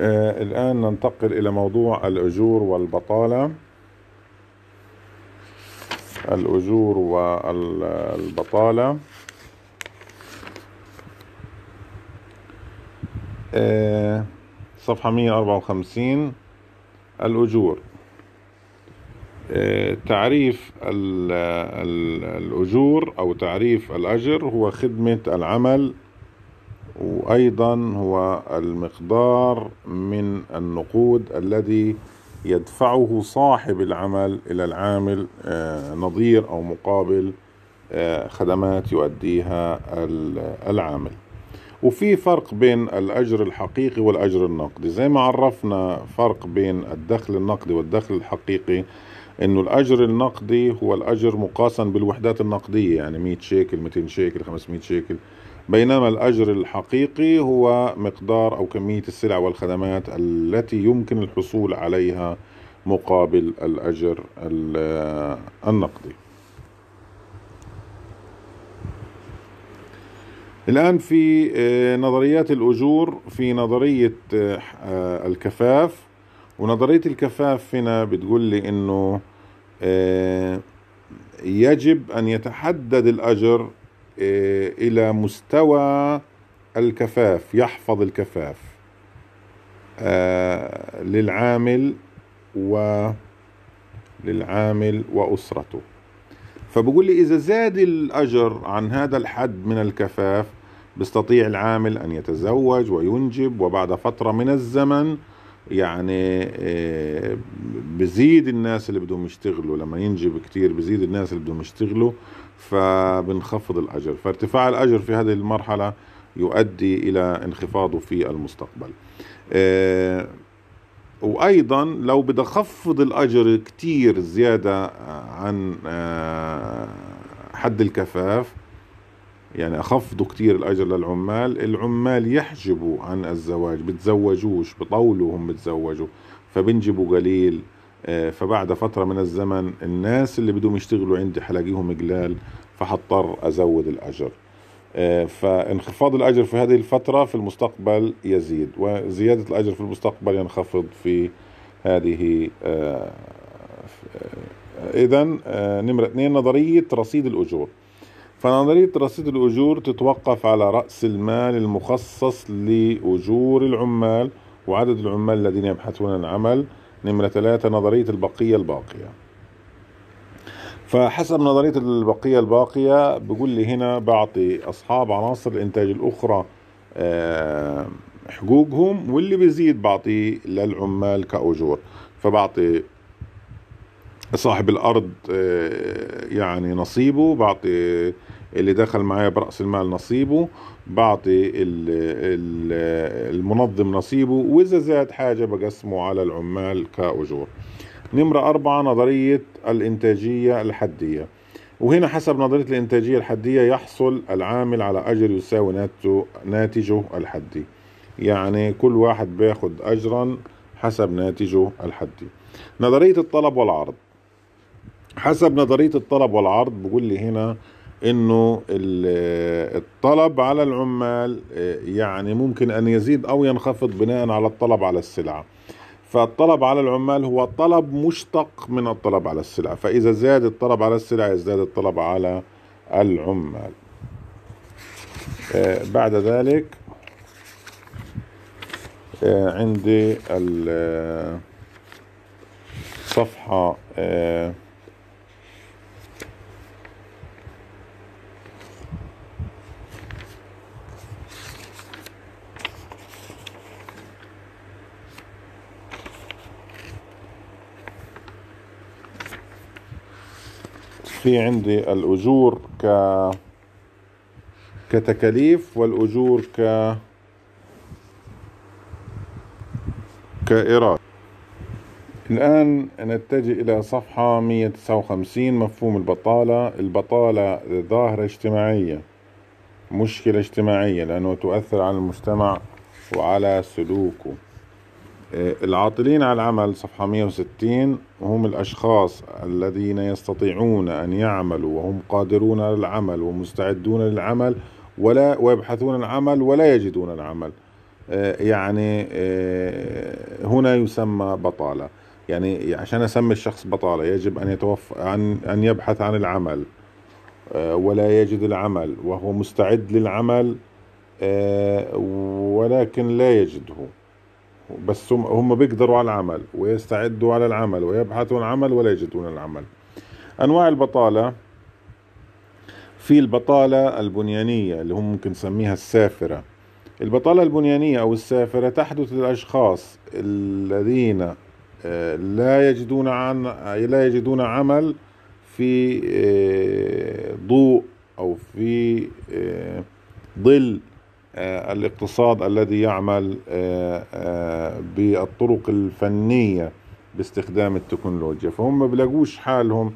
آه، الآن ننتقل إلى موضوع الأجور والبطالة الأجور والبطالة آه، صفحة 154 الأجور آه، تعريف الأجور أو تعريف الأجر هو خدمة العمل وأيضا هو المقدار من النقود الذي يدفعه صاحب العمل إلى العامل آه، نظير أو مقابل آه، خدمات يؤديها العامل وفي فرق بين الأجر الحقيقي والأجر النقدي زي ما عرفنا فرق بين الدخل النقدي والدخل الحقيقي انه الاجر النقدي هو الاجر مقاسا بالوحدات النقديه يعني 100 شيكل 200 شيكل 500 شيكل بينما الأجر الحقيقي هو مقدار أو كمية السلع والخدمات التي يمكن الحصول عليها مقابل الأجر النقدي الآن في آه، نظريات الأجور في نظرية آه، الكفاف ونظرية الكفاف هنا بتقول لي إنه آه، يجب أن يتحدد الأجر إيه، إلى مستوى الكفاف يحفظ الكفاف آه، للعامل و للعامل وأسرته فبقول لي إذا زاد الأجر عن هذا الحد من الكفاف بيستطيع العامل أن يتزوج وينجب وبعد فترة من الزمن يعني آه، بزيد الناس اللي بدهم يشتغلوا لما ينجب كتير بزيد الناس اللي بدهم يشتغلوا فبنخفض الأجر فارتفاع الأجر في هذه المرحلة يؤدي إلى انخفاضه في المستقبل آه، وأيضا لو بدي أخفض الأجر كثير زيادة عن آه، حد الكفاف يعني أخفضوا كتير الأجر للعمال العمال يحجبوا عن الزواج بتزوجوش بطولوا هم بتزوجوا فبنجبوا قليل آه، فبعد فترة من الزمن الناس اللي بدهم يشتغلوا عندي حلاقيهم قلال فحضطر أزود الأجر آه، فانخفاض الأجر في هذه الفترة في المستقبل يزيد وزيادة الأجر في المستقبل ينخفض في هذه آه، إذا نمرة اثنين نظرية رصيد الأجور فنظرية رصيد الأجور تتوقف على رأس المال المخصص لأجور العمال وعدد العمال الذين يبحثون عن عمل نمرة يعني ثلاثة نظرية البقية الباقية فحسب نظرية البقية الباقية بقول لي هنا بعطي أصحاب عناصر الإنتاج الأخرى آه، حقوقهم واللي بيزيد بعطيه للعمال كأجور فبعطي صاحب الأرض آه، يعني نصيبه بعطي اللي دخل معايا براس المال نصيبه بعطي المنظم نصيبه واذا زاد حاجه بقسمه على العمال كاجور نمره أربعة نظريه الانتاجيه الحديه وهنا حسب نظرية الإنتاجية الحدية يحصل العامل على أجر يساوي ناتجه الحدي يعني كل واحد بياخد أجرا حسب ناتجه الحدي نظرية الطلب والعرض حسب نظرية الطلب والعرض بقول لي هنا انه الطلب على العمال آه، يعني ممكن ان يزيد او ينخفض بناء على الطلب على السلعه فالطلب على العمال هو طلب مشتق من الطلب على السلعه فاذا زاد الطلب على السلعه يزداد الطلب على العمال آه، بعد ذلك آه، عندي الصفحه في عندي الأجور ك كتكاليف والأجور ك كإيراد الآن نتجه إلى صفحة 159 مفهوم البطالة البطالة ظاهرة اجتماعية مشكلة اجتماعية لأنه تؤثر على المجتمع وعلى سلوكه آه، العاطلين عن العمل صفحة 160 هم الأشخاص الذين يستطيعون أن يعملوا وهم قادرون على العمل ومستعدون للعمل ولا ويبحثون عن العمل ولا يجدون العمل آه، يعني آه، هنا يسمى بطالة يعني عشان أسمي الشخص بطالة يجب أن يتوف أن أن يبحث عن العمل ولا يجد العمل وهو مستعد للعمل ولكن لا يجده بس هم, بيقدروا على العمل ويستعدوا على العمل ويبحثوا عن عمل ولا يجدون العمل أنواع البطالة في البطالة البنيانية اللي هم ممكن نسميها السافرة البطالة البنيانية أو السافرة تحدث للأشخاص الذين آه، لا يجدون عن لا يجدون عمل في آه، ضوء أو في آه، ظل آه، الاقتصاد الذي يعمل آه، آه، بالطرق الفنية باستخدام التكنولوجيا فهم بلاقوش حالهم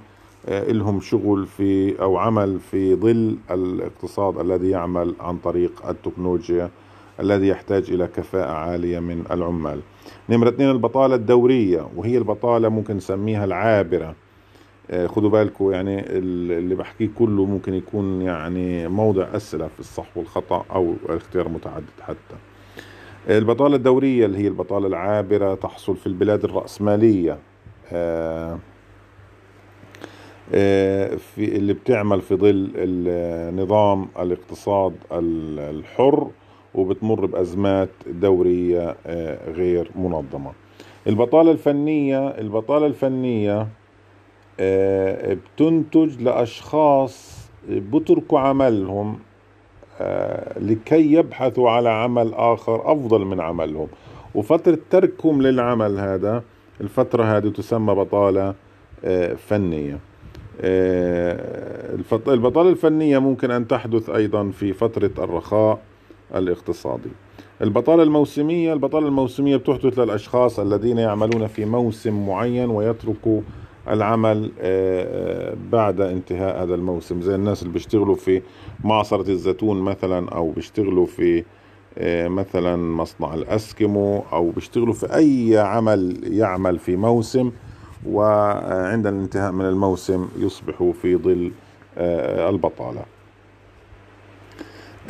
لهم شغل في أو عمل في ظل الاقتصاد الذي يعمل عن طريق التكنولوجيا الذي يحتاج إلى كفاءة عالية من العمال نمرة اثنين البطالة الدورية وهي البطالة ممكن نسميها العابرة آه، خدوا بالكم يعني اللي بحكيه كله ممكن يكون يعني موضع أسئلة في الصح والخطأ أو الاختيار متعدد حتى آه، البطالة الدورية اللي هي البطالة العابرة تحصل في البلاد الرأسمالية آه، في اللي بتعمل في ظل النظام الاقتصاد الحر وبتمر بأزمات دورية غير منظمة البطالة الفنية البطالة الفنية آه، بتنتج لأشخاص بتركوا عملهم آه، لكي يبحثوا على عمل آخر أفضل من عملهم وفترة تركهم للعمل هذا الفترة هذه تسمى بطالة آه، فنية البطالة الفنية ممكن أن تحدث أيضا في فترة الرخاء الاقتصادي البطالة الموسمية البطالة الموسمية بتحدث للأشخاص الذين يعملون في موسم معين ويتركوا العمل آه، آه، بعد انتهاء هذا الموسم زي الناس اللي بيشتغلوا في معصرة الزيتون مثلا أو بيشتغلوا في آه، مثلا مصنع الأسكيمو أو بيشتغلوا في أي عمل يعمل في موسم وعند الانتهاء من الموسم يصبحوا في ظل البطالة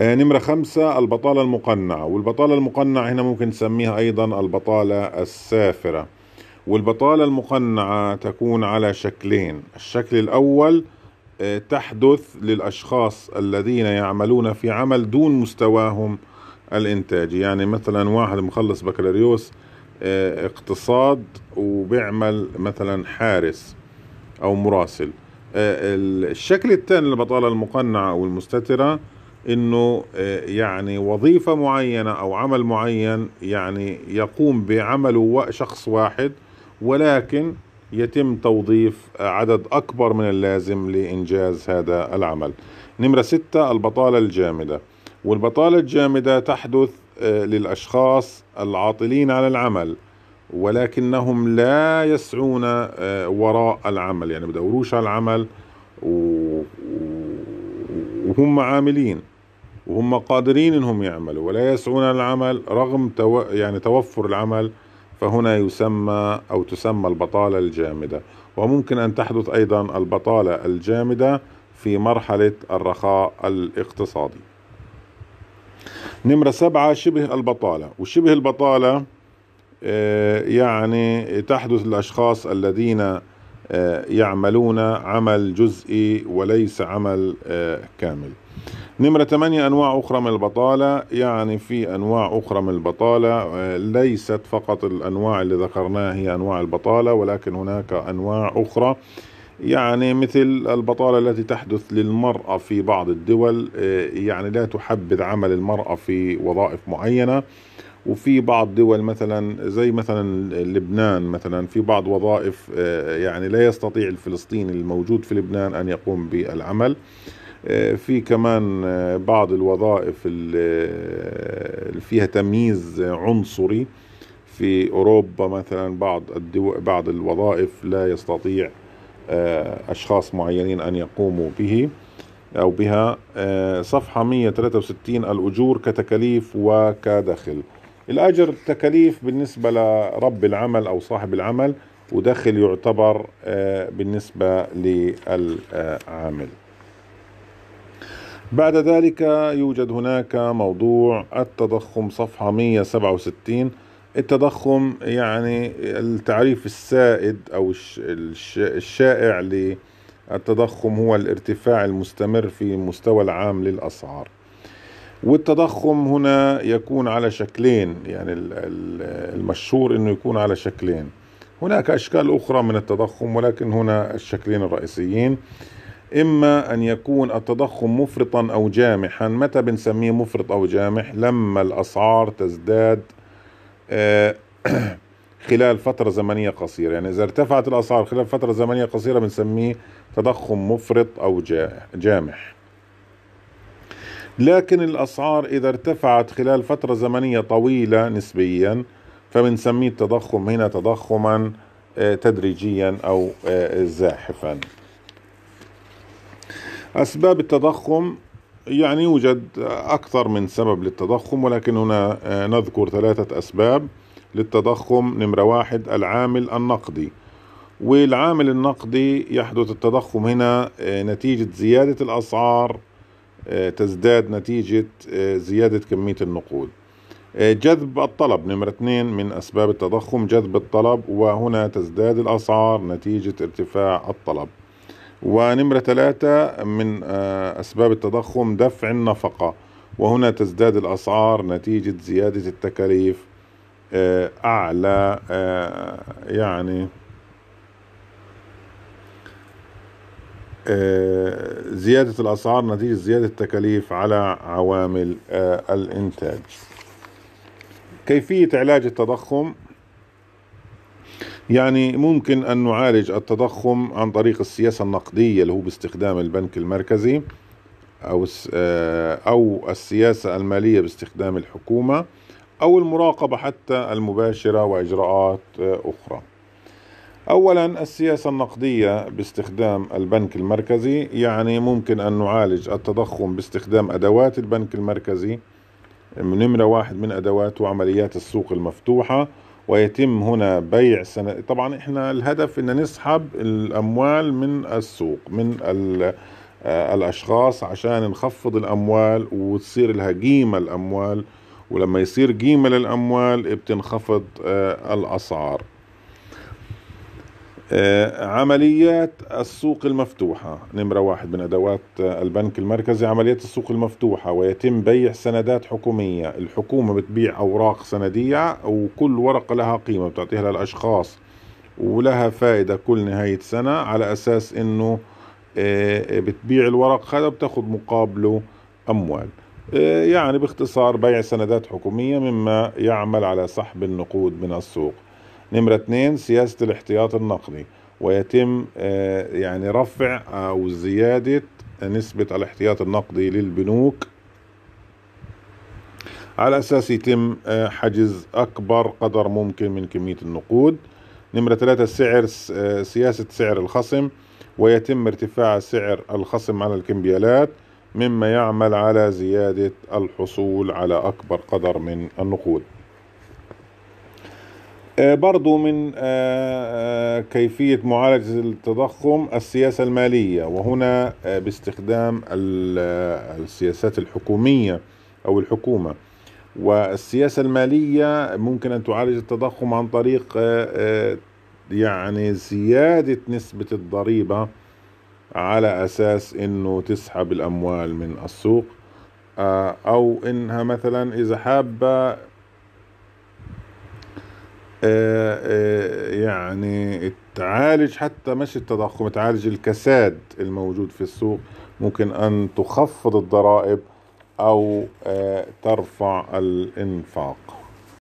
نمرة خمسة البطالة المقنعة والبطالة المقنعة هنا ممكن نسميها أيضا البطالة السافرة والبطالة المقنعة تكون على شكلين الشكل الأول آه، تحدث للأشخاص الذين يعملون في عمل دون مستواهم الإنتاجي يعني مثلا واحد مخلص بكالوريوس آه، اقتصاد وبيعمل مثلا حارس أو مراسل آه، الشكل الثاني للبطالة المقنعة أو المستترة انه يعني وظيفة معينة او عمل معين يعني يقوم بعمله شخص واحد ولكن يتم توظيف عدد أكبر من اللازم لإنجاز هذا العمل نمرة ستة البطالة الجامدة والبطالة الجامدة تحدث آه، للأشخاص العاطلين عن العمل ولكنهم لا يسعون آه، وراء العمل يعني بدوروش على العمل وهم عاملين وهم قادرين انهم يعملوا ولا يسعون العمل رغم يعني توفر العمل فهنا يسمى أو تسمى البطالة الجامدة وممكن أن تحدث أيضا البطالة الجامدة في مرحلة الرخاء الاقتصادي نمرة سبعة شبه البطالة وشبه البطالة آه، يعني تحدث الأشخاص الذين آه، يعملون عمل جزئي وليس عمل آه، كامل نمرة ثمانية أنواع أخرى من البطالة يعني في أنواع أخرى من البطالة آه، ليست فقط الأنواع اللي ذكرناها هي أنواع البطالة ولكن هناك أنواع أخرى يعني مثل البطالة التي تحدث للمرأة في بعض الدول آه، يعني لا تحبذ عمل المرأة في وظائف معينة وفي بعض دول مثلا زي مثلا لبنان مثلا في بعض وظائف آه، يعني لا يستطيع الفلسطيني الموجود في لبنان أن يقوم بالعمل آه، في كمان آه، بعض الوظائف آه، اللي فيها تمييز عنصري في اوروبا مثلا بعض الدول بعض الوظائف لا يستطيع اشخاص معينين ان يقوموا به او بها صفحه 163 الاجور كتكاليف وكدخل الاجر تكاليف بالنسبه لرب العمل او صاحب العمل ودخل يعتبر بالنسبه للعامل بعد ذلك يوجد هناك موضوع التضخم صفحة 167 التضخم يعني التعريف السائد أو الشائع للتضخم هو الارتفاع المستمر في المستوى العام للأسعار والتضخم هنا يكون على شكلين يعني المشهور أنه يكون على شكلين هناك أشكال أخرى من التضخم ولكن هنا الشكلين الرئيسيين إما أن يكون التضخم مفرطا أو جامحا متى بنسميه مفرط أو جامح لما الأسعار تزداد آه، خلال فترة زمنية قصيرة يعني إذا ارتفعت الأسعار خلال فترة زمنية قصيرة بنسميه تضخم مفرط أو جامح لكن الأسعار إذا ارتفعت خلال فترة زمنية طويلة نسبيا فبنسميه التضخم هنا تضخما آه، تدريجيا أو آه، زاحفا أسباب التضخم يعني يوجد أكثر من سبب للتضخم ولكن هنا آه، نذكر ثلاثة أسباب للتضخم نمرة واحد العامل النقدي والعامل النقدي يحدث التضخم هنا آه، نتيجة زيادة الأسعار آه، تزداد نتيجة زيادة كمية النقود جذب الطلب نمرة اثنين من أسباب التضخم جذب الطلب وهنا تزداد الأسعار نتيجة ارتفاع الطلب ونمرة ثلاثة من آه، أسباب التضخم دفع النفقة وهنا تزداد الأسعار نتيجة زيادة التكاليف آه، أعلى آه، يعني زيادة الأسعار نتيجة زيادة التكاليف على عوامل الإنتاج كيفية علاج التضخم يعني ممكن أن نعالج التضخم عن طريق السياسة النقدية اللي هو باستخدام البنك المركزي أو آه، أو السياسة المالية باستخدام الحكومة أو المراقبة حتى المباشرة وإجراءات آه، أخرى. أولا السياسة النقدية باستخدام البنك المركزي يعني ممكن أن نعالج التضخم باستخدام أدوات البنك المركزي نمرة واحد من أدواته عمليات السوق المفتوحة ويتم هنا بيع سنة طبعا احنا الهدف ان نسحب الاموال من السوق من آه، الاشخاص عشان نخفض الاموال وتصير لها قيمة الاموال ولما يصير قيمة للاموال بتنخفض آه، الاسعار آه، عمليات السوق المفتوحة نمرة واحد من أدوات آه، البنك المركزي عمليات السوق المفتوحة ويتم بيع سندات حكومية الحكومة بتبيع أوراق سندية وكل ورقة لها قيمة بتعطيها للأشخاص ولها فائدة كل نهاية سنة على أساس أنه آه، بتبيع الورق هذا بتاخذ مقابله أموال يعني باختصار بيع سندات حكومية مما يعمل على سحب النقود من السوق نمرة اثنين سياسة الاحتياط النقدي ويتم آه، يعني رفع أو زيادة نسبة الاحتياط النقدي للبنوك على أساس يتم آه، حجز أكبر قدر ممكن من كمية النقود نمرة ثلاثة سعر آه، سياسة سعر الخصم ويتم ارتفاع سعر الخصم على الكمبيالات مما يعمل على زيادة الحصول على أكبر قدر من النقود آه، برضو من آه، آه، كيفية معالجة التضخم السياسة المالية وهنا باستخدام السياسات الحكومية أو الحكومة والسياسة المالية ممكن أن تعالج التضخم عن طريق يعني زيادة نسبة الضريبة على أساس أنه تسحب الأموال من السوق أو أنها مثلا إذا حابة آه، آه، يعني تعالج حتى مش التضخم تعالج الكساد الموجود في السوق ممكن أن تخفض الضرائب أو آه، ترفع الإنفاق